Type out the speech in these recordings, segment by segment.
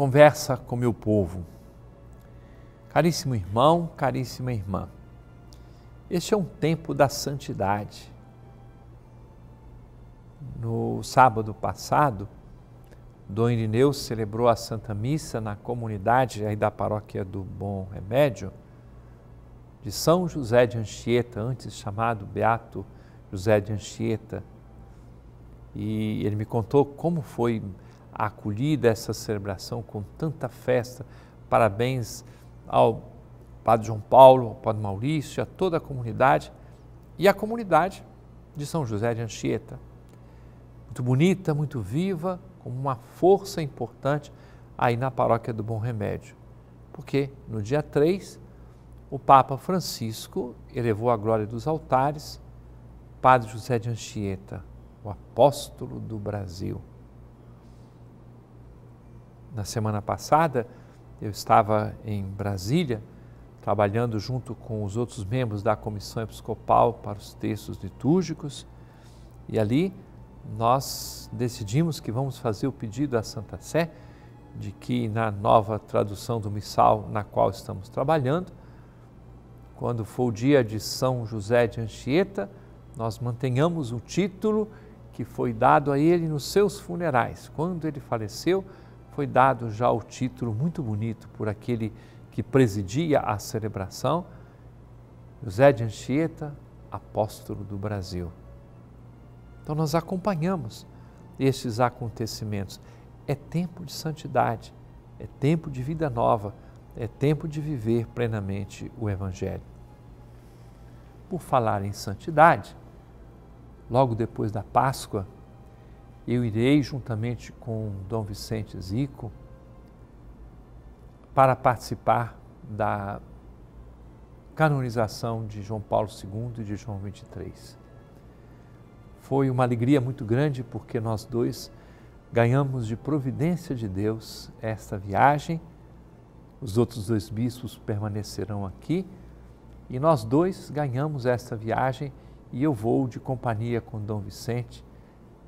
conversa com meu povo. Caríssimo irmão, caríssima irmã, este é um tempo da santidade. No sábado passado, Dom Irineu celebrou a Santa Missa na comunidade aí da paróquia do Bom Remédio de São José de Anchieta, antes chamado Beato José de Anchieta. E ele me contou como foi acolhida, essa celebração com tanta festa. Parabéns ao Padre João Paulo, ao Padre Maurício, a toda a comunidade e à comunidade de São José de Anchieta. Muito bonita, muito viva, como uma força importante aí na paróquia do Bom Remédio. Porque no dia 3, o Papa Francisco elevou a glória dos altares Padre José de Anchieta, o apóstolo do Brasil na semana passada, eu estava em Brasília, trabalhando junto com os outros membros da Comissão Episcopal para os textos litúrgicos, e ali nós decidimos que vamos fazer o pedido à Santa Sé de que na nova tradução do missal na qual estamos trabalhando, quando for o dia de São José de Anchieta, nós mantenhamos o título que foi dado a ele nos seus funerais. Quando ele faleceu, foi dado já o título muito bonito por aquele que presidia a celebração, José de Anchieta, apóstolo do Brasil. Então nós acompanhamos estes acontecimentos. É tempo de santidade, é tempo de vida nova, é tempo de viver plenamente o Evangelho. Por falar em santidade, logo depois da Páscoa, eu irei juntamente com Dom Vicente Zico para participar da canonização de João Paulo II e de João 23. Foi uma alegria muito grande porque nós dois ganhamos de providência de Deus esta viagem. Os outros dois bispos permanecerão aqui e nós dois ganhamos esta viagem e eu vou de companhia com Dom Vicente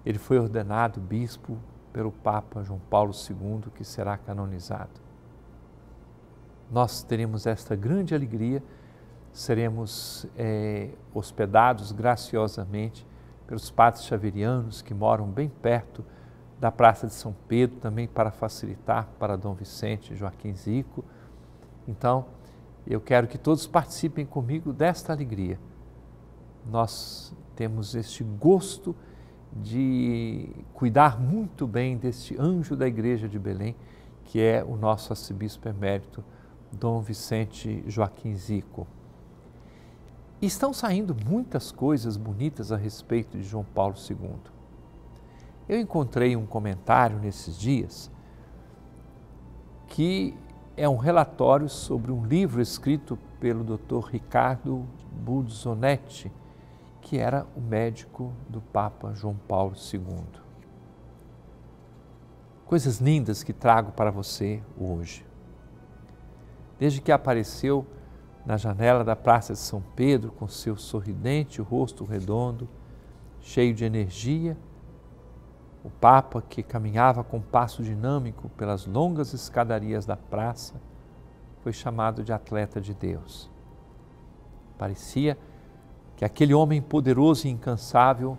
ele foi ordenado bispo pelo Papa João Paulo II, que será canonizado. Nós teremos esta grande alegria, seremos é, hospedados graciosamente pelos padres xaverianos que moram bem perto da Praça de São Pedro, também para facilitar para Dom Vicente Joaquim Zico. Então, eu quero que todos participem comigo desta alegria. Nós temos este gosto de cuidar muito bem deste anjo da igreja de Belém, que é o nosso arcebispo emérito, Dom Vicente Joaquim Zico. estão saindo muitas coisas bonitas a respeito de João Paulo II. Eu encontrei um comentário nesses dias que é um relatório sobre um livro escrito pelo Dr. Ricardo Budzonetti, que era o médico do Papa João Paulo II. Coisas lindas que trago para você hoje. Desde que apareceu na janela da Praça de São Pedro com seu sorridente rosto redondo, cheio de energia, o Papa, que caminhava com passo dinâmico pelas longas escadarias da praça, foi chamado de atleta de Deus. Parecia que aquele homem poderoso e incansável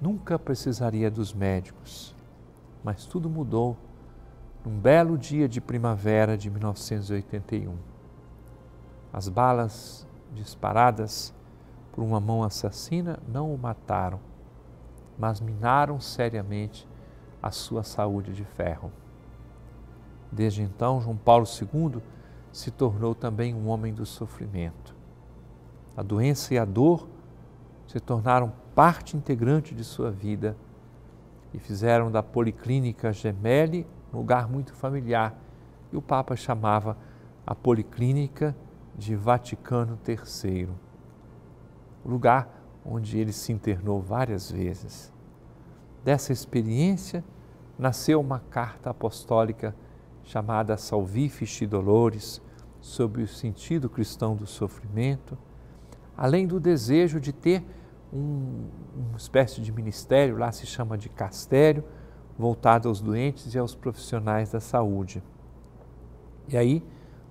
nunca precisaria dos médicos. Mas tudo mudou num belo dia de primavera de 1981. As balas disparadas por uma mão assassina não o mataram, mas minaram seriamente a sua saúde de ferro. Desde então, João Paulo II se tornou também um homem do sofrimento. A doença e a dor se tornaram parte integrante de sua vida e fizeram da Policlínica Gemelli um lugar muito familiar. E o Papa chamava a Policlínica de Vaticano III, lugar onde ele se internou várias vezes. Dessa experiência nasceu uma carta apostólica chamada Salvifici Dolores, sobre o sentido cristão do sofrimento, além do desejo de ter um, uma espécie de ministério, lá se chama de castério, voltado aos doentes e aos profissionais da saúde. E aí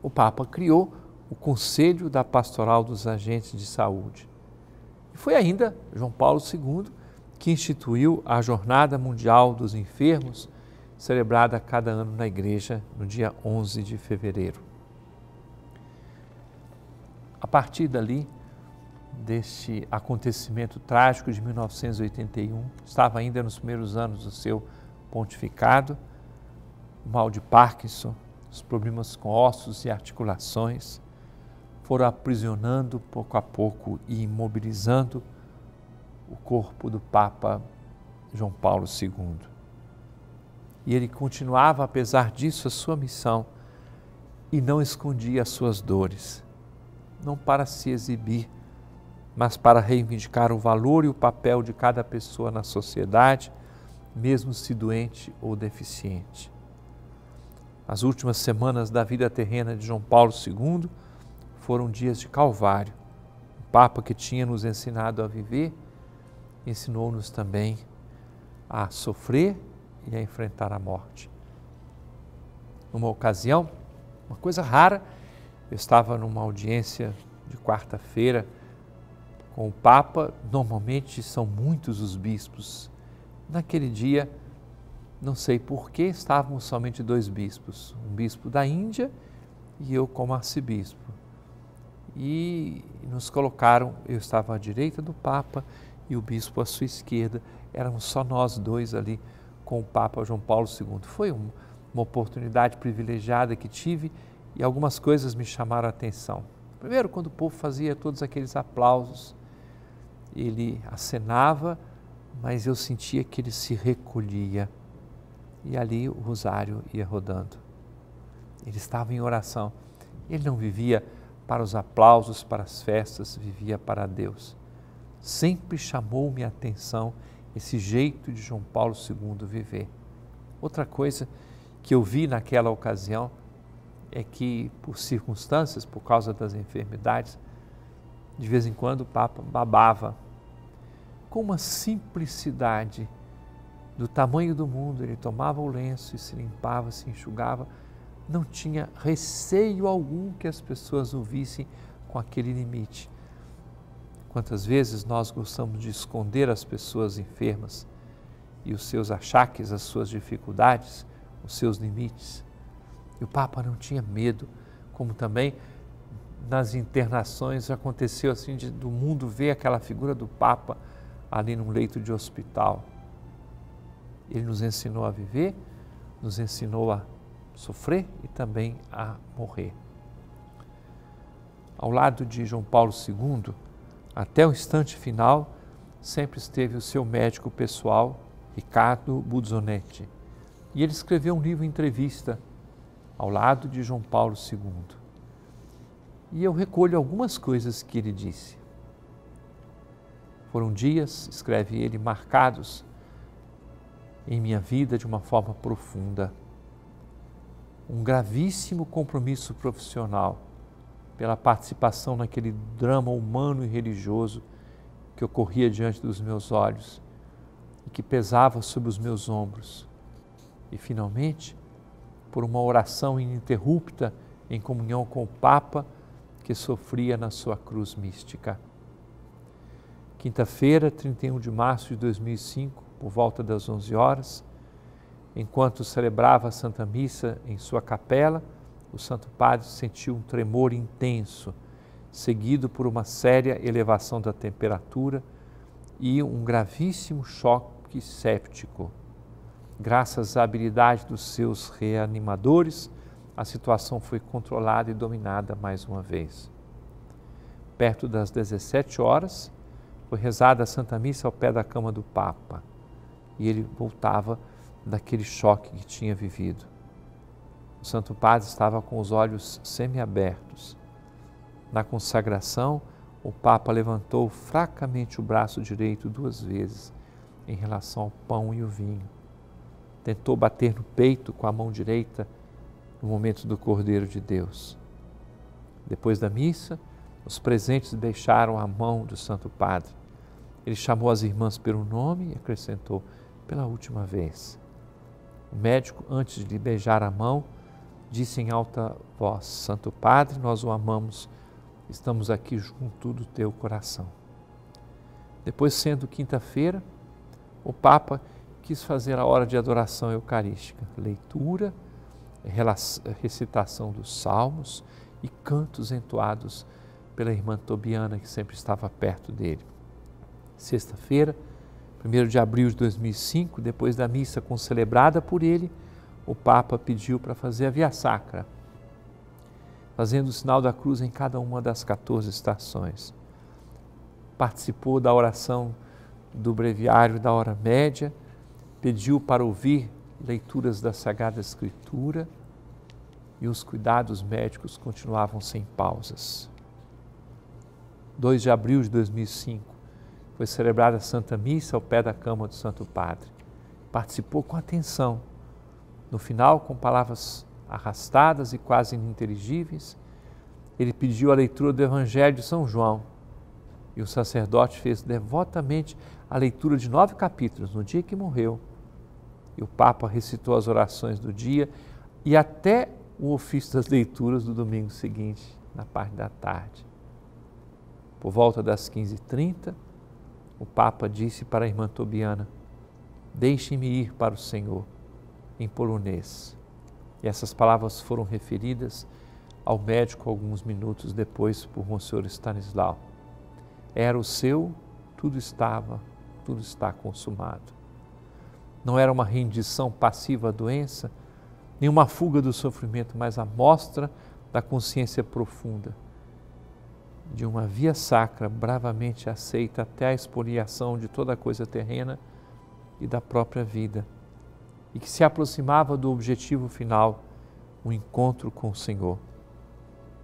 o Papa criou o Conselho da Pastoral dos Agentes de Saúde. E foi ainda João Paulo II que instituiu a Jornada Mundial dos Enfermos, celebrada cada ano na Igreja no dia 11 de fevereiro. A partir dali, deste acontecimento trágico de 1981. Estava ainda nos primeiros anos do seu pontificado, o mal de Parkinson, os problemas com ossos e articulações foram aprisionando pouco a pouco e imobilizando o corpo do Papa João Paulo II. E ele continuava, apesar disso, a sua missão e não escondia as suas dores, não para se exibir, mas para reivindicar o valor e o papel de cada pessoa na sociedade, mesmo se doente ou deficiente. As últimas semanas da vida terrena de João Paulo II foram dias de calvário. O Papa que tinha nos ensinado a viver, ensinou-nos também a sofrer e a enfrentar a morte. Numa ocasião, uma coisa rara, eu estava numa audiência de quarta-feira com o Papa, normalmente são muitos os bispos. Naquele dia, não sei por que estávamos somente dois bispos, um bispo da Índia e eu como arcebispo. E nos colocaram, eu estava à direita do Papa e o bispo à sua esquerda, éramos só nós dois ali com o Papa João Paulo II. Foi um, uma oportunidade privilegiada que tive e algumas coisas me chamaram a atenção. Primeiro, quando o povo fazia todos aqueles aplausos, ele acenava, mas eu sentia que ele se recolhia. E ali o rosário ia rodando. Ele estava em oração. Ele não vivia para os aplausos, para as festas, vivia para Deus. Sempre chamou-me a atenção esse jeito de João Paulo II viver. Outra coisa que eu vi naquela ocasião é que, por circunstâncias, por causa das enfermidades, de vez em quando o Papa babava. Com uma simplicidade do tamanho do mundo, ele tomava o lenço e se limpava, se enxugava, não tinha receio algum que as pessoas o vissem com aquele limite. Quantas vezes nós gostamos de esconder as pessoas enfermas e os seus achaques, as suas dificuldades, os seus limites. E o Papa não tinha medo, como também nas internações aconteceu assim de, do mundo ver aquela figura do Papa ali num leito de hospital. Ele nos ensinou a viver, nos ensinou a sofrer e também a morrer. Ao lado de João Paulo II, até o instante final, sempre esteve o seu médico pessoal, Ricardo Buzzonetti. E ele escreveu um livro entrevista ao lado de João Paulo II. E eu recolho algumas coisas que ele disse. Foram dias, escreve ele, marcados em minha vida de uma forma profunda. Um gravíssimo compromisso profissional pela participação naquele drama humano e religioso que ocorria diante dos meus olhos e que pesava sobre os meus ombros. E finalmente, por uma oração ininterrupta em comunhão com o Papa, que sofria na sua cruz mística. Quinta-feira, 31 de março de 2005, por volta das 11 horas, enquanto celebrava a Santa Missa em sua capela, o Santo Padre sentiu um tremor intenso, seguido por uma séria elevação da temperatura e um gravíssimo choque séptico. Graças à habilidade dos seus reanimadores, a situação foi controlada e dominada mais uma vez. Perto das 17 horas, foi rezada a Santa Missa ao pé da cama do Papa e ele voltava daquele choque que tinha vivido. O Santo Padre estava com os olhos semiabertos. Na consagração, o Papa levantou fracamente o braço direito duas vezes em relação ao pão e o vinho. Tentou bater no peito com a mão direita no momento do Cordeiro de Deus. Depois da missa, os presentes deixaram a mão do Santo Padre. Ele chamou as irmãs pelo nome e acrescentou: pela última vez. O médico, antes de lhe beijar a mão, disse em alta voz: Santo Padre, nós o amamos, estamos aqui junto do teu coração. Depois, sendo quinta-feira, o Papa quis fazer a hora de adoração eucarística, leitura, recitação dos salmos e cantos entoados pela irmã Tobiana, que sempre estava perto dele. Sexta-feira, 1 de abril de 2005, depois da missa concelebrada por ele, o Papa pediu para fazer a via sacra, fazendo o sinal da cruz em cada uma das 14 estações. Participou da oração do breviário da hora média, pediu para ouvir leituras da Sagrada Escritura e os cuidados médicos continuavam sem pausas. 2 de abril de 2005 foi celebrada a Santa Missa ao pé da cama do Santo Padre. Participou com atenção, no final, com palavras arrastadas e quase ininteligíveis, ele pediu a leitura do Evangelho de São João. E o sacerdote fez devotamente a leitura de nove capítulos no dia que morreu e o Papa recitou as orações do dia e até o ofício das leituras do domingo seguinte, na parte da tarde. Por volta das 15h30, o Papa disse para a irmã Tobiana: Deixe-me ir para o Senhor, em polonês. E essas palavras foram referidas ao médico alguns minutos depois por Monsenhor Stanislau. Era o seu, tudo estava, tudo está consumado não era uma rendição passiva à doença, nenhuma fuga do sofrimento, mas a mostra da consciência profunda de uma via sacra bravamente aceita até a expoliação de toda coisa terrena e da própria vida, e que se aproximava do objetivo final, o um encontro com o Senhor.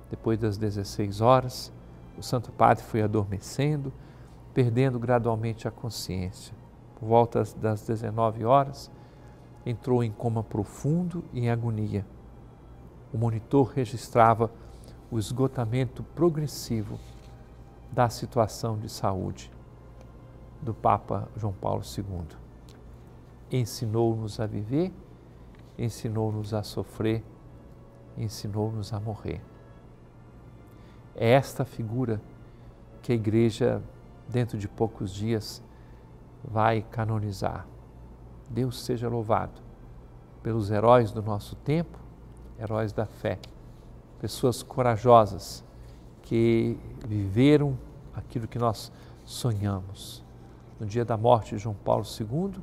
Depois das 16 horas, o Santo Padre foi adormecendo, perdendo gradualmente a consciência por volta das 19 horas, entrou em coma profundo e em agonia. O monitor registrava o esgotamento progressivo da situação de saúde do Papa João Paulo II. Ensinou-nos a viver, ensinou-nos a sofrer, ensinou-nos a morrer. É esta figura que a igreja, dentro de poucos dias, vai canonizar. Deus seja louvado pelos heróis do nosso tempo, heróis da fé, pessoas corajosas que viveram aquilo que nós sonhamos. No dia da morte de João Paulo II,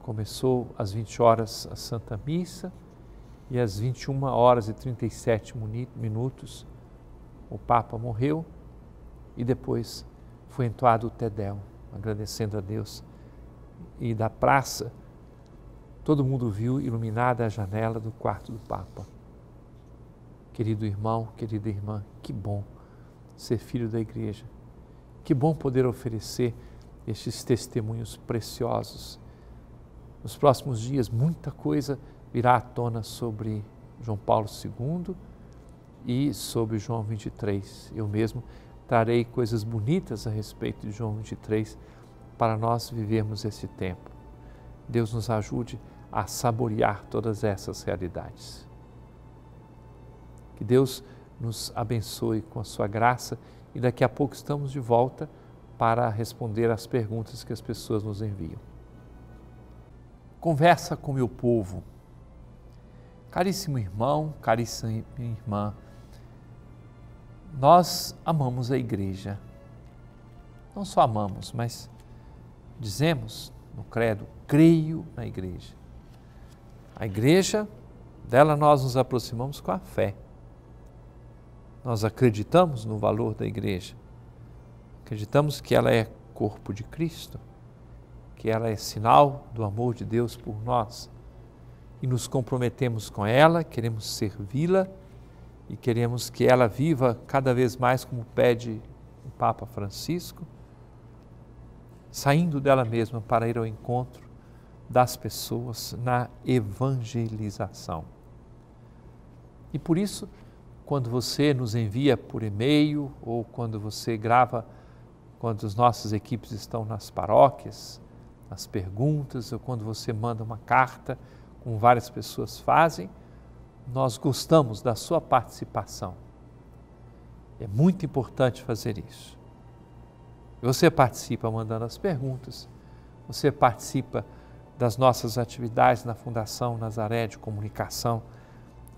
começou às 20 horas a Santa Missa e às 21 horas e 37 minutos o Papa morreu e depois foi entoado o Tedel agradecendo a Deus, e da praça, todo mundo viu iluminada a janela do quarto do Papa. Querido irmão, querida irmã, que bom ser filho da igreja. Que bom poder oferecer estes testemunhos preciosos. Nos próximos dias, muita coisa virá à tona sobre João Paulo II e sobre João 23. Eu mesmo trarei coisas bonitas a respeito de João 23 para nós vivermos esse tempo. Deus nos ajude a saborear todas essas realidades. Que Deus nos abençoe com a sua graça e daqui a pouco estamos de volta para responder às perguntas que as pessoas nos enviam. Conversa com meu povo. Caríssimo irmão, caríssima irmã, nós amamos a igreja. Não só amamos, mas dizemos no credo, creio na igreja. A igreja, dela nós nos aproximamos com a fé. Nós acreditamos no valor da igreja. Acreditamos que ela é corpo de Cristo, que ela é sinal do amor de Deus por nós. E nos comprometemos com ela, queremos servi-la e queremos que ela viva cada vez mais como pede o Papa Francisco, saindo dela mesma para ir ao encontro das pessoas na evangelização. E por isso, quando você nos envia por e-mail ou quando você grava, quando as nossas equipes estão nas paróquias, nas perguntas, ou quando você manda uma carta, como várias pessoas fazem, nós gostamos da sua participação. É muito importante fazer isso. Você participa mandando as perguntas, você participa das nossas atividades na Fundação Nazaré de Comunicação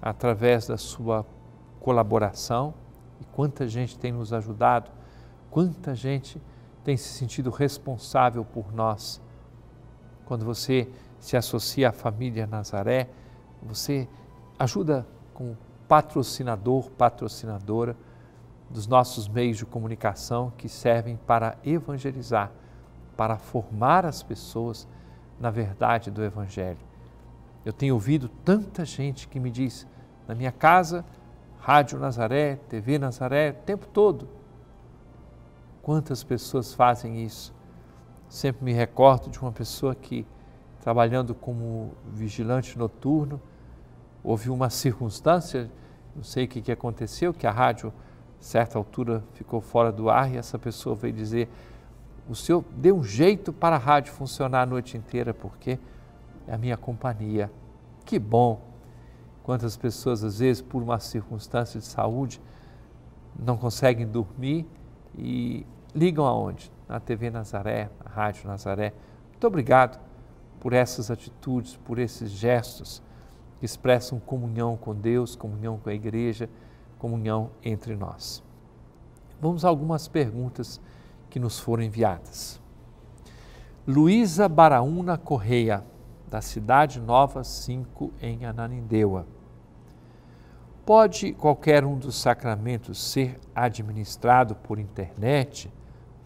através da sua colaboração e quanta gente tem nos ajudado, quanta gente tem se sentido responsável por nós. Quando você se associa à família Nazaré, você ajuda como patrocinador, patrocinadora dos nossos meios de comunicação que servem para evangelizar, para formar as pessoas na verdade do Evangelho. Eu tenho ouvido tanta gente que me diz, na minha casa, Rádio Nazaré, TV Nazaré, o tempo todo. Quantas pessoas fazem isso? Sempre me recordo de uma pessoa que, trabalhando como vigilante noturno, houve uma circunstância, não sei o que, que aconteceu, que a rádio, certa altura, ficou fora do ar e essa pessoa veio dizer: o senhor deu um jeito para a rádio funcionar a noite inteira, porque é a minha companhia. Que bom! Quantas pessoas, às vezes, por uma circunstância de saúde, não conseguem dormir e ligam aonde? Na TV Nazaré, na Rádio Nazaré. Muito obrigado por essas atitudes, por esses gestos expressam comunhão com Deus, comunhão com a igreja, comunhão entre nós. Vamos a algumas perguntas que nos foram enviadas. Luísa Baraúna Correia, da Cidade Nova 5, em Ananindeua. Pode qualquer um dos sacramentos ser administrado por internet,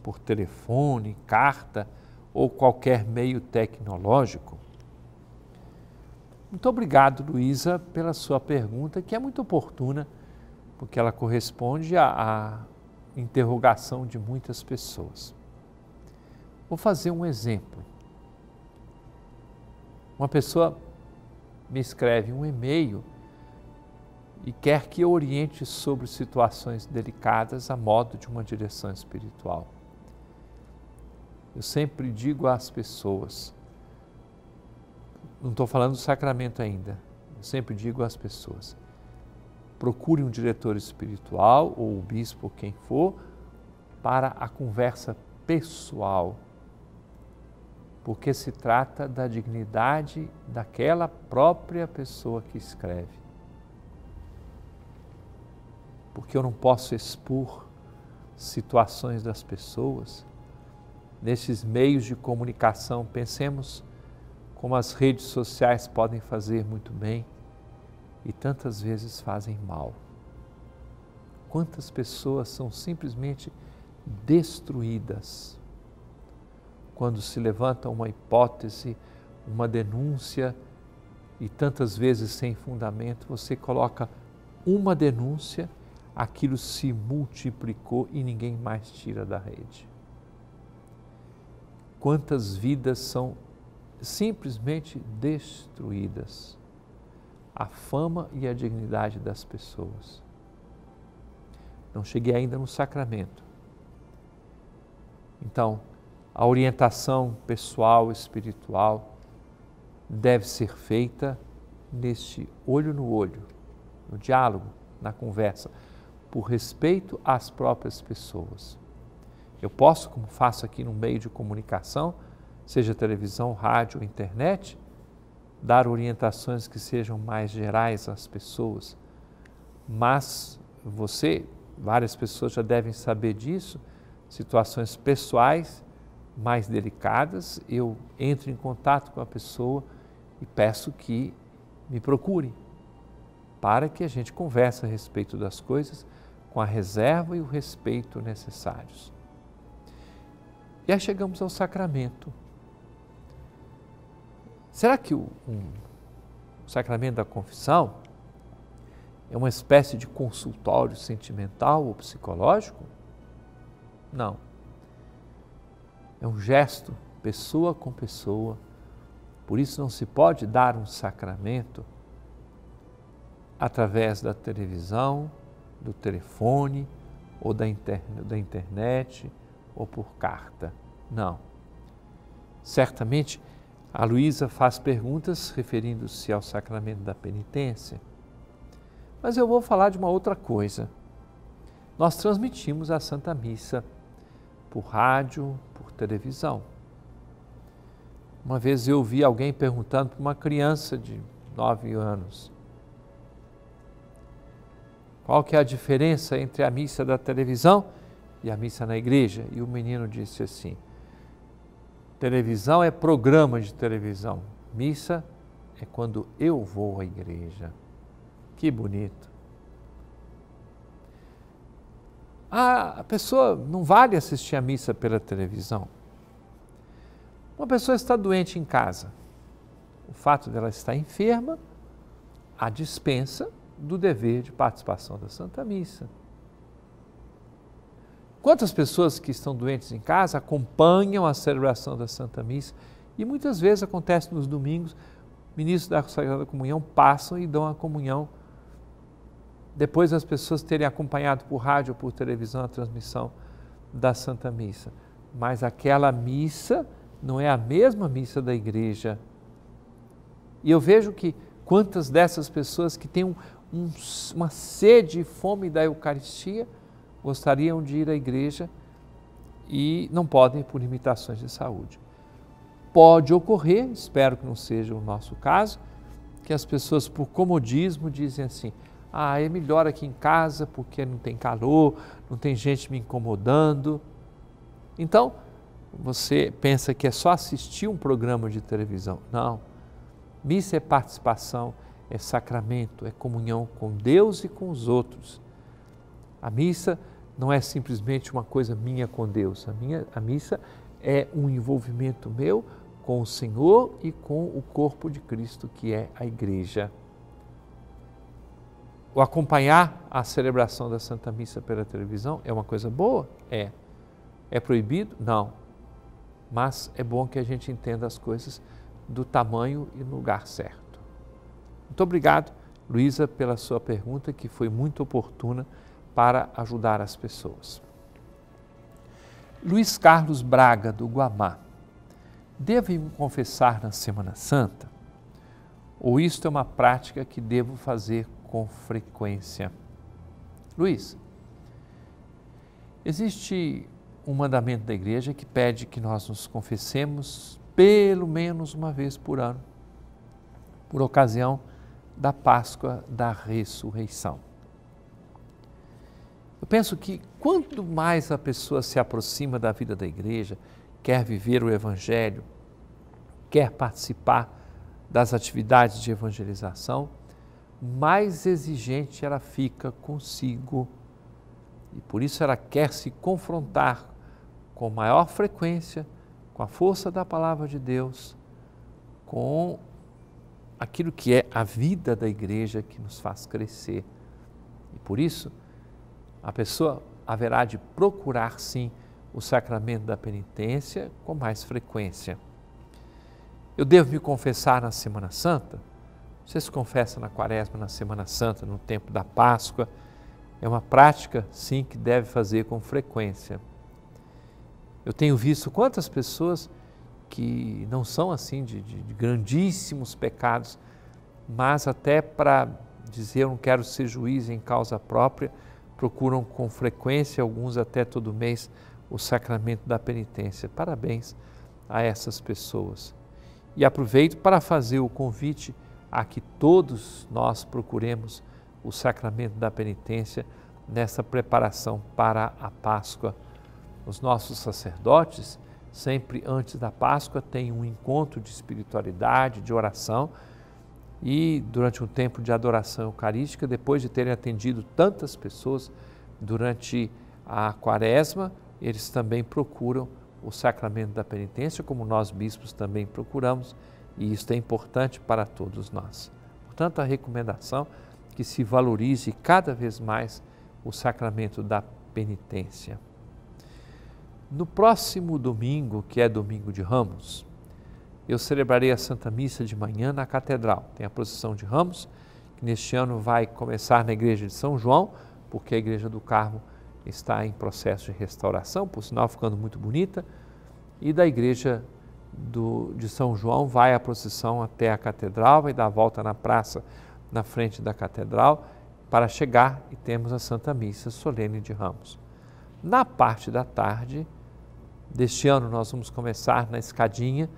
por telefone, carta ou qualquer meio tecnológico? Muito obrigado, Luísa, pela sua pergunta, que é muito oportuna, porque ela corresponde à, à interrogação de muitas pessoas. Vou fazer um exemplo. Uma pessoa me escreve um e-mail e quer que eu oriente sobre situações delicadas a modo de uma direção espiritual. Eu sempre digo às pessoas: não estou falando do sacramento ainda. Eu sempre digo às pessoas: procure um diretor espiritual ou o bispo, quem for, para a conversa pessoal, porque se trata da dignidade daquela própria pessoa que escreve. Porque eu não posso expor situações das pessoas nesses meios de comunicação. Pensemos como as redes sociais podem fazer muito bem e tantas vezes fazem mal. Quantas pessoas são simplesmente destruídas quando se levanta uma hipótese, uma denúncia e tantas vezes sem fundamento, você coloca uma denúncia, aquilo se multiplicou e ninguém mais tira da rede. Quantas vidas são simplesmente destruídas a fama e a dignidade das pessoas. Não cheguei ainda no sacramento. Então, a orientação pessoal, espiritual, deve ser feita neste olho no olho, no diálogo, na conversa, por respeito às próprias pessoas. Eu posso, como faço aqui no meio de comunicação, seja televisão, rádio, internet, dar orientações que sejam mais gerais às pessoas. Mas você, várias pessoas já devem saber disso, situações pessoais mais delicadas, eu entro em contato com a pessoa e peço que me procure para que a gente converse a respeito das coisas com a reserva e o respeito necessários. E aí chegamos ao sacramento. Será que o, um, o sacramento da confissão é uma espécie de consultório sentimental ou psicológico? Não. É um gesto, pessoa com pessoa. Por isso não se pode dar um sacramento através da televisão, do telefone ou da, interne, da internet ou por carta. Não. Certamente a Luísa faz perguntas referindo-se ao sacramento da penitência, mas eu vou falar de uma outra coisa. Nós transmitimos a Santa Missa por rádio, por televisão. Uma vez eu vi alguém perguntando para uma criança de 9 anos qual que é a diferença entre a missa da televisão e a missa na igreja? E o menino disse assim: Televisão é programa de televisão. Missa é quando eu vou à igreja. Que bonito. Ah, a pessoa não vale assistir a missa pela televisão. Uma pessoa está doente em casa. O fato dela estar enferma a dispensa do dever de participação da Santa Missa. Quantas pessoas que estão doentes em casa acompanham a celebração da Santa Missa e muitas vezes acontece nos domingos, ministros da Sagrada Comunhão passam e dão a comunhão depois das pessoas terem acompanhado por rádio ou por televisão a transmissão da Santa Missa. Mas aquela missa não é a mesma missa da igreja. E eu vejo que quantas dessas pessoas que têm um, um, uma sede e fome da Eucaristia gostariam de ir à igreja e não podem por limitações de saúde. Pode ocorrer, espero que não seja o nosso caso, que as pessoas por comodismo dizem assim: ah, é melhor aqui em casa porque não tem calor, não tem gente me incomodando. Então, você pensa que é só assistir um programa de televisão. Não. Missa é participação, é sacramento, é comunhão com Deus e com os outros. A missa não é simplesmente uma coisa minha com Deus. A, minha, a missa é um envolvimento meu com o Senhor e com o corpo de Cristo, que é a Igreja. O acompanhar a celebração da Santa Missa pela televisão é uma coisa boa? É. É proibido? Não. Mas é bom que a gente entenda as coisas do tamanho e no lugar certo. Muito obrigado, Luísa, pela sua pergunta, que foi muito oportuna para ajudar as pessoas. Luiz Carlos Braga, do Guamá. Devo confessar na Semana Santa? Ou isto é uma prática que devo fazer com frequência? Luiz, existe um mandamento da igreja que pede que nós nos confessemos pelo menos uma vez por ano, por ocasião da Páscoa da Ressurreição. Eu penso que quanto mais a pessoa se aproxima da vida da igreja, quer viver o evangelho, quer participar das atividades de evangelização, mais exigente ela fica consigo. E por isso ela quer se confrontar com maior frequência com a força da palavra de Deus, com aquilo que é a vida da igreja que nos faz crescer. E por isso, a pessoa haverá de procurar sim o sacramento da penitência com mais frequência. Eu devo me confessar na Semana Santa? Você se confessa na Quaresma, na Semana Santa, no tempo da Páscoa? É uma prática, sim, que deve fazer com frequência. Eu tenho visto quantas pessoas que não são assim de, de, de grandíssimos pecados, mas até para dizer eu não quero ser juiz em causa própria, procuram com frequência, alguns até todo mês, o sacramento da penitência. Parabéns a essas pessoas. E aproveito para fazer o convite a que todos nós procuremos o sacramento da penitência nessa preparação para a Páscoa. Os nossos sacerdotes, sempre antes da Páscoa, têm um encontro de espiritualidade, de oração e durante um tempo de adoração eucarística, depois de terem atendido tantas pessoas durante a quaresma, eles também procuram o sacramento da penitência, como nós bispos também procuramos, e isso é importante para todos nós. Portanto, a recomendação é que se valorize cada vez mais o sacramento da penitência. No próximo domingo, que é domingo de Ramos, eu celebrarei a Santa Missa de manhã na Catedral. Tem a procissão de Ramos, que neste ano vai começar na Igreja de São João, porque a Igreja do Carmo está em processo de restauração, por sinal ficando muito bonita, e da Igreja do, de São João vai a procissão até a Catedral, vai dar a volta na praça na frente da Catedral, para chegar e temos a Santa Missa Solene de Ramos. Na parte da tarde deste ano, nós vamos começar na escadinha,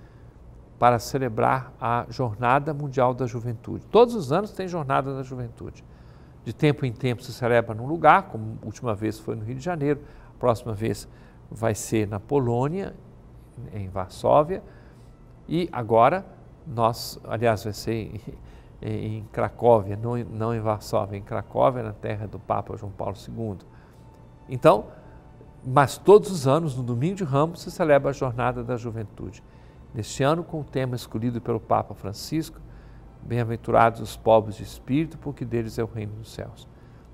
para celebrar a Jornada Mundial da Juventude. Todos os anos tem Jornada da Juventude. De tempo em tempo se celebra num lugar, como a última vez foi no Rio de Janeiro, a próxima vez vai ser na Polônia, em Varsóvia, e agora nós, aliás, vai ser em, em Cracóvia, não, não em Varsóvia, em Cracóvia, na terra do Papa João Paulo II. Então, mas todos os anos, no domingo de Ramos, se celebra a Jornada da Juventude neste ano com o tema escolhido pelo Papa Francisco, Bem-aventurados os pobres de espírito, porque deles é o reino dos céus.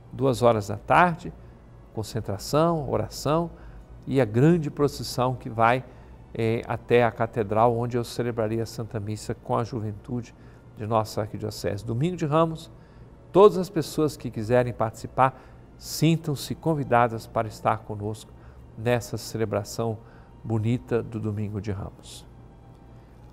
Duas horas da tarde, concentração, oração e a grande procissão que vai eh, até a catedral, onde eu celebrarei a Santa Missa com a juventude de nossa arquidiocese. Domingo de Ramos, todas as pessoas que quiserem participar, sintam-se convidadas para estar conosco nessa celebração bonita do Domingo de Ramos.